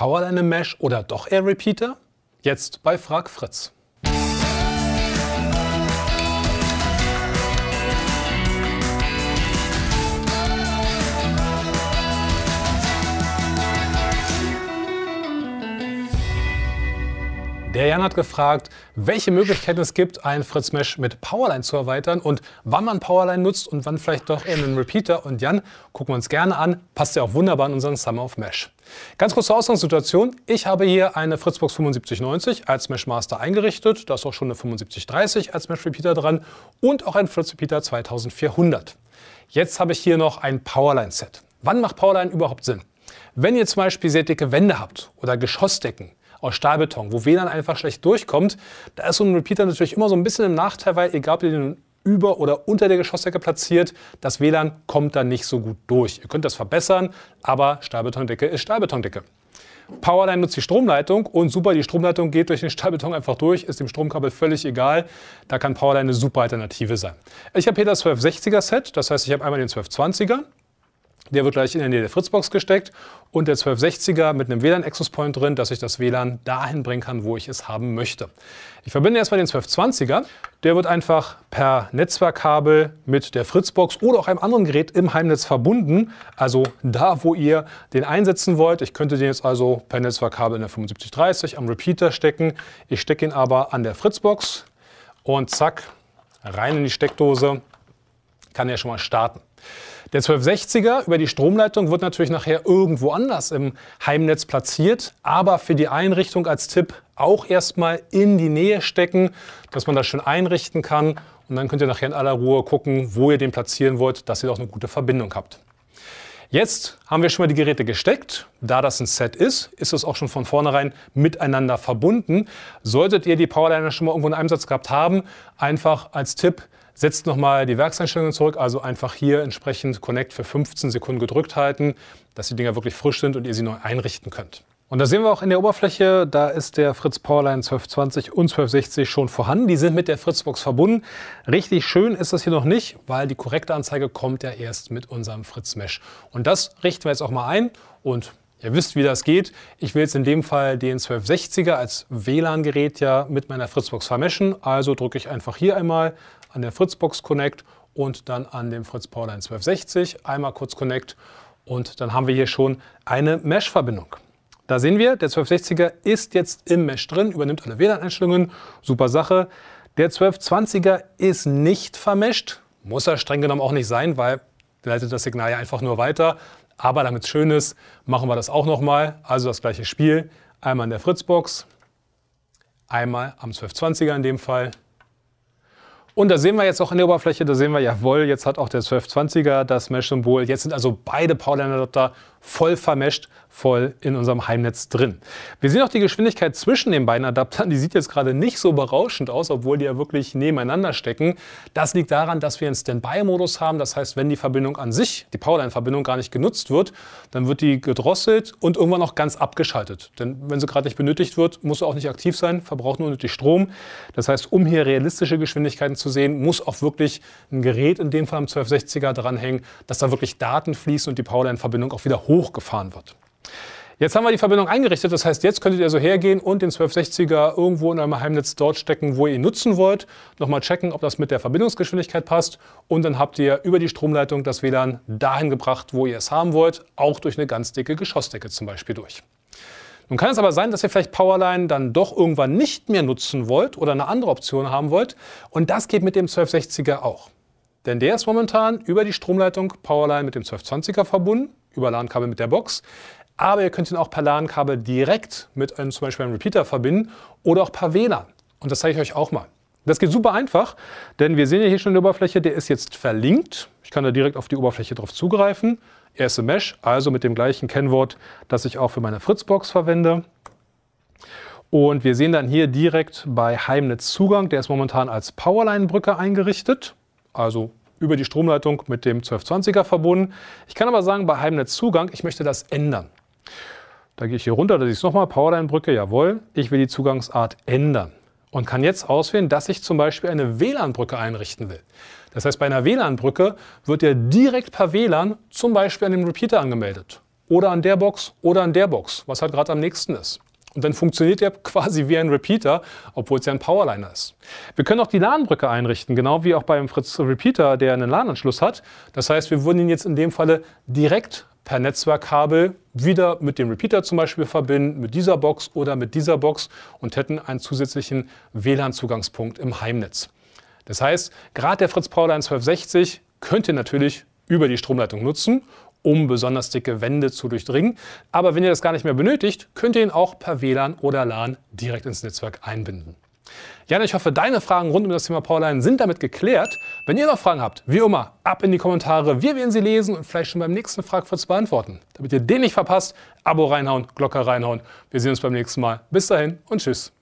Powerline Mesh oder doch eher Repeater? Jetzt bei Frag Fritz. Der Jan hat gefragt, welche Möglichkeiten es gibt, einen Fritz Mesh mit Powerline zu erweitern und wann man Powerline nutzt und wann vielleicht doch eher einen Repeater. Und Jan, gucken wir uns gerne an, passt ja auch wunderbar in unseren Summer of Mesh. Ganz kurz zur Ausgangssituation. Ich habe hier eine Fritzbox 7590 als Mesh Master eingerichtet. Da ist auch schon eine 7530 als Mesh Repeater dran und auch ein Fritz Repeater 2400. Jetzt habe ich hier noch ein Powerline Set. Wann macht Powerline überhaupt Sinn? Wenn ihr zum Beispiel sehr dicke Wände habt oder Geschossdecken, aus Stahlbeton, wo WLAN einfach schlecht durchkommt. Da ist so ein Repeater natürlich immer so ein bisschen im Nachteil, weil egal ob ihr den über oder unter der Geschossdecke platziert, das WLAN kommt da nicht so gut durch. Ihr könnt das verbessern, aber Stahlbetondecke ist Stahlbetondecke. Powerline nutzt die Stromleitung und super, die Stromleitung geht durch den Stahlbeton einfach durch, ist dem Stromkabel völlig egal. Da kann Powerline eine super Alternative sein. Ich habe hier das 1260er Set, das heißt, ich habe einmal den 1220er, der wird gleich in der Nähe der Fritzbox gesteckt und der 1260er mit einem WLAN Access Point drin, dass ich das WLAN dahin bringen kann, wo ich es haben möchte. Ich verbinde erstmal den 1220er. Der wird einfach per Netzwerkkabel mit der Fritzbox oder auch einem anderen Gerät im Heimnetz verbunden. Also da, wo ihr den einsetzen wollt. Ich könnte den jetzt also per Netzwerkkabel in der 7530 am Repeater stecken. Ich stecke ihn aber an der Fritzbox und zack, rein in die Steckdose, kann er schon mal starten. Der 1260er über die Stromleitung wird natürlich nachher irgendwo anders im Heimnetz platziert, aber für die Einrichtung als Tipp auch erstmal in die Nähe stecken, dass man das schön einrichten kann und dann könnt ihr nachher in aller Ruhe gucken, wo ihr den platzieren wollt, dass ihr auch eine gute Verbindung habt. Jetzt haben wir schon mal die Geräte gesteckt. Da das ein Set ist, ist es auch schon von vornherein miteinander verbunden. Solltet ihr die Powerliner schon mal irgendwo in Einsatz gehabt haben, einfach als Tipp, setzt nochmal die Werkseinstellungen zurück, also einfach hier entsprechend Connect für 15 Sekunden gedrückt halten, dass die Dinger wirklich frisch sind und ihr sie neu einrichten könnt. Und da sehen wir auch in der Oberfläche, da ist der Fritz Powerline 1220 und 1260 schon vorhanden. Die sind mit der Fritzbox verbunden. Richtig schön ist das hier noch nicht, weil die korrekte Anzeige kommt ja erst mit unserem Fritz Mesh. Und das richten wir jetzt auch mal ein und Ihr wisst, wie das geht. Ich will jetzt in dem Fall den 1260er als WLAN-Gerät ja mit meiner Fritzbox vermischen. Also drücke ich einfach hier einmal an der Fritzbox Connect und dann an dem Fritz Powerline 1260. Einmal kurz Connect und dann haben wir hier schon eine Mesh-Verbindung. Da sehen wir, der 1260er ist jetzt im Mesh drin, übernimmt alle WLAN-Einstellungen. Super Sache. Der 1220er ist nicht vermischt, Muss er streng genommen auch nicht sein, weil der leitet das Signal ja einfach nur weiter. Aber damit es schön ist, machen wir das auch nochmal. Also das gleiche Spiel. Einmal in der Fritzbox, einmal am 1220er in dem Fall und da sehen wir jetzt auch an der Oberfläche, da sehen wir, jawohl, jetzt hat auch der 1220er das Mesh-Symbol. Jetzt sind also beide powerline adapter voll vermescht, voll in unserem Heimnetz drin. Wir sehen auch die Geschwindigkeit zwischen den beiden Adaptern, die sieht jetzt gerade nicht so berauschend aus, obwohl die ja wirklich nebeneinander stecken. Das liegt daran, dass wir einen Standby-Modus haben, das heißt, wenn die Verbindung an sich, die Powerline-Verbindung gar nicht genutzt wird, dann wird die gedrosselt und irgendwann auch ganz abgeschaltet. Denn wenn sie gerade nicht benötigt wird, muss sie auch nicht aktiv sein, verbraucht nur nötig Strom. Das heißt, um hier realistische Geschwindigkeiten zu sehen, muss auch wirklich ein Gerät, in dem Fall am 1260er, dranhängen, dass da wirklich Daten fließen und die Powerline-Verbindung auch wieder hochgefahren wird. Jetzt haben wir die Verbindung eingerichtet. Das heißt, jetzt könntet ihr so hergehen und den 1260er irgendwo in eurem Heimnetz dort stecken, wo ihr ihn nutzen wollt. Nochmal checken, ob das mit der Verbindungsgeschwindigkeit passt. Und dann habt ihr über die Stromleitung das WLAN dahin gebracht, wo ihr es haben wollt. Auch durch eine ganz dicke Geschossdecke zum Beispiel durch. Nun kann es aber sein, dass ihr vielleicht Powerline dann doch irgendwann nicht mehr nutzen wollt oder eine andere Option haben wollt. Und das geht mit dem 1260er auch. Denn der ist momentan über die Stromleitung Powerline mit dem 1220er verbunden, über LAN-Kabel mit der Box. Aber ihr könnt ihn auch per LAN-Kabel direkt mit einem, zum Beispiel einem Repeater verbinden oder auch per WLAN. Und das zeige ich euch auch mal. Das geht super einfach, denn wir sehen ja hier schon die Oberfläche, der ist jetzt verlinkt. Ich kann da direkt auf die Oberfläche drauf zugreifen. Erste Mesh, also mit dem gleichen Kennwort, das ich auch für meine Fritzbox verwende. Und wir sehen dann hier direkt bei Heimnetzzugang, der ist momentan als Powerline-Brücke eingerichtet, also über die Stromleitung mit dem 1220er verbunden. Ich kann aber sagen, bei Heimnetzzugang, ich möchte das ändern. Da gehe ich hier runter, da sehe ich es nochmal, Powerline-Brücke, jawohl. Ich will die Zugangsart ändern und kann jetzt auswählen, dass ich zum Beispiel eine WLAN-Brücke einrichten will. Das heißt, bei einer WLAN-Brücke wird er direkt per WLAN zum Beispiel an dem Repeater angemeldet. Oder an der Box oder an der Box, was halt gerade am nächsten ist. Und dann funktioniert der quasi wie ein Repeater, obwohl es ja ein Powerliner ist. Wir können auch die LAN-Brücke einrichten, genau wie auch beim Fritz Repeater, der einen LAN-Anschluss hat. Das heißt, wir würden ihn jetzt in dem Falle direkt per Netzwerkkabel wieder mit dem Repeater zum Beispiel verbinden, mit dieser Box oder mit dieser Box und hätten einen zusätzlichen WLAN-Zugangspunkt im Heimnetz. Das heißt, gerade der Fritz Paula 1260 könnt ihr natürlich über die Stromleitung nutzen, um besonders dicke Wände zu durchdringen. Aber wenn ihr das gar nicht mehr benötigt, könnt ihr ihn auch per WLAN oder LAN direkt ins Netzwerk einbinden. Jan, ich hoffe, deine Fragen rund um das Thema Powerline sind damit geklärt. Wenn ihr noch Fragen habt, wie immer, ab in die Kommentare. Wir werden sie lesen und vielleicht schon beim nächsten Fragfurz beantworten. Damit ihr den nicht verpasst, Abo reinhauen, Glocke reinhauen. Wir sehen uns beim nächsten Mal. Bis dahin und tschüss.